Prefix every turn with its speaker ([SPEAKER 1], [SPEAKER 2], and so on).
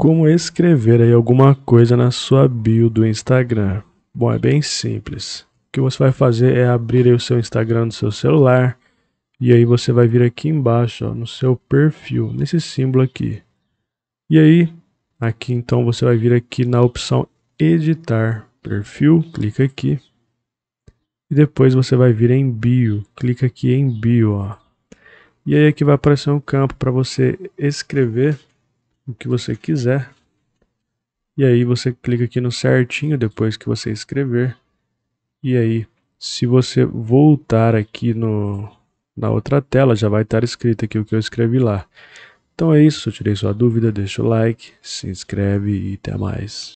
[SPEAKER 1] Como escrever aí alguma coisa na sua bio do Instagram? Bom, é bem simples. O que você vai fazer é abrir o seu Instagram do seu celular e aí você vai vir aqui embaixo, ó, no seu perfil, nesse símbolo aqui. E aí, aqui então você vai vir aqui na opção editar perfil, clica aqui. E depois você vai vir em bio, clica aqui em bio, ó. E aí aqui vai aparecer um campo para você escrever o que você quiser. E aí você clica aqui no certinho depois que você escrever. E aí, se você voltar aqui no, na outra tela, já vai estar escrito aqui o que eu escrevi lá. Então é isso, eu tirei sua dúvida, deixa o like, se inscreve e até mais.